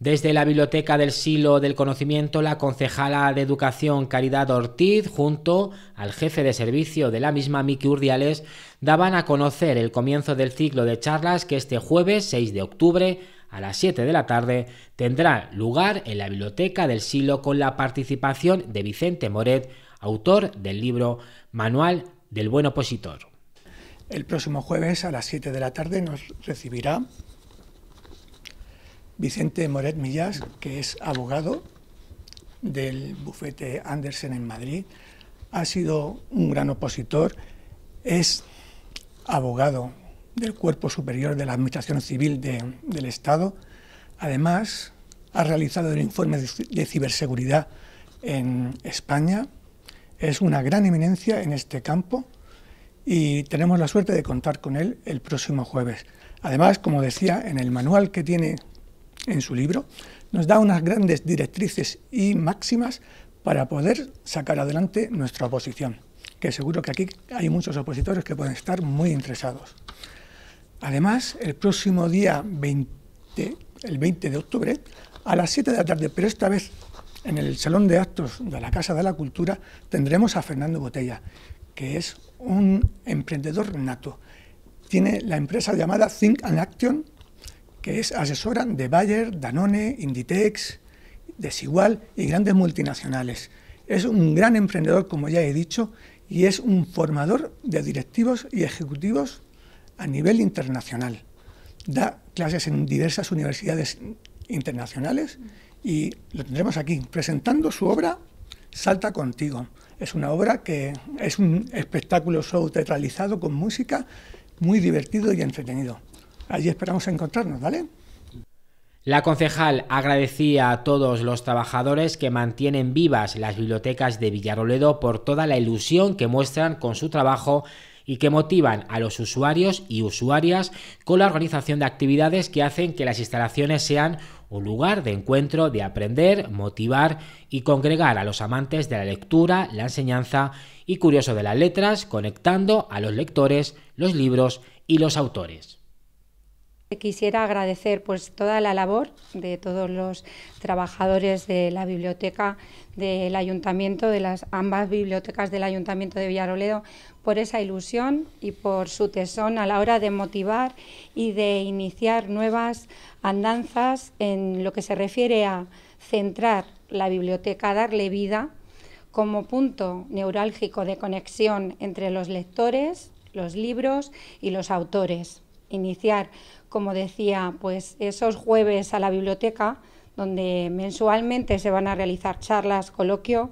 Desde la Biblioteca del Silo del Conocimiento, la concejala de Educación Caridad Ortiz, junto al jefe de servicio de la misma Miki Urdiales, daban a conocer el comienzo del ciclo de charlas que este jueves 6 de octubre a las 7 de la tarde tendrá lugar en la Biblioteca del Silo con la participación de Vicente Moret, autor del libro Manual del Buen Opositor. El próximo jueves a las 7 de la tarde nos recibirá Vicente Moret Millas, que es abogado del bufete Andersen en Madrid, ha sido un gran opositor, es abogado del Cuerpo Superior de la Administración Civil del Estado, además ha realizado el informe de ciberseguridad en España, es una gran eminencia en este campo y tenemos la suerte de contar con él el próximo jueves. Además, como decía, en el manual que tiene en su libro, nos da unas grandes directrices y máximas para poder sacar adelante nuestra oposición, que seguro que aquí hay muchos opositores que pueden estar muy interesados. Además, el próximo día 20, el 20 de octubre, a las 7 de la tarde, pero esta vez en el Salón de Actos de la Casa de la Cultura, tendremos a Fernando Botella, que es un emprendedor nato. Tiene la empresa llamada Think and Action, que es, asesora de Bayer, Danone, Inditex, Desigual y grandes multinacionales. Es un gran emprendedor, como ya he dicho, y es un formador de directivos y ejecutivos a nivel internacional. Da clases en diversas universidades internacionales y lo tendremos aquí, presentando su obra Salta contigo. Es una obra que es un espectáculo show teatralizado con música muy divertido y entretenido. Allí esperamos encontrarnos, ¿vale? La concejal agradecía a todos los trabajadores que mantienen vivas las bibliotecas de Villaroledo por toda la ilusión que muestran con su trabajo y que motivan a los usuarios y usuarias con la organización de actividades que hacen que las instalaciones sean un lugar de encuentro, de aprender, motivar y congregar a los amantes de la lectura, la enseñanza y curioso de las letras, conectando a los lectores, los libros y los autores. Quisiera agradecer pues, toda la labor de todos los trabajadores de la biblioteca del ayuntamiento, de las ambas bibliotecas del ayuntamiento de Villaroledo, por esa ilusión y por su tesón a la hora de motivar y de iniciar nuevas andanzas en lo que se refiere a centrar la biblioteca, darle vida como punto neurálgico de conexión entre los lectores, los libros y los autores iniciar, como decía, pues esos jueves a la biblioteca, donde mensualmente se van a realizar charlas, coloquio,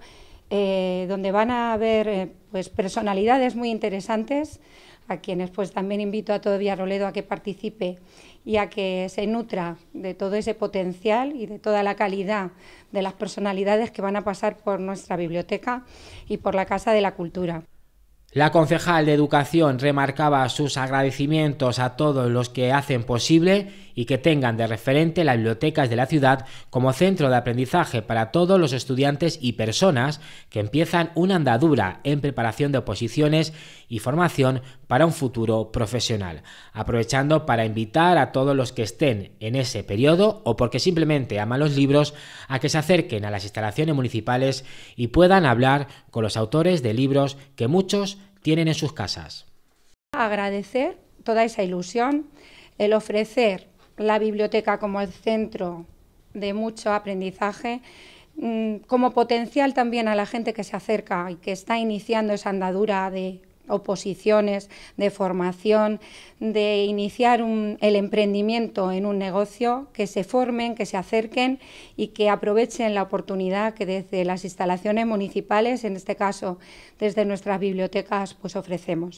eh, donde van a haber eh, pues personalidades muy interesantes, a quienes pues también invito a todo Villarroledo a que participe y a que se nutra de todo ese potencial y de toda la calidad de las personalidades que van a pasar por nuestra biblioteca y por la Casa de la Cultura. La concejal de Educación remarcaba sus agradecimientos a todos los que hacen posible y que tengan de referente las bibliotecas de la ciudad como centro de aprendizaje para todos los estudiantes y personas que empiezan una andadura en preparación de oposiciones y formación para un futuro profesional, aprovechando para invitar a todos los que estén en ese periodo o porque simplemente aman los libros a que se acerquen a las instalaciones municipales y puedan hablar con los autores de libros que muchos tienen en sus casas. Agradecer toda esa ilusión, el ofrecer la biblioteca como el centro de mucho aprendizaje, mm, como potencial también a la gente que se acerca y que está iniciando esa andadura de oposiciones, de formación, de iniciar el emprendimiento en un negocio, que se formen, que se acerquen y que aprovechen la oportunidad que desde las instalaciones municipales, en este caso desde nuestras bibliotecas, pues ofrecemos.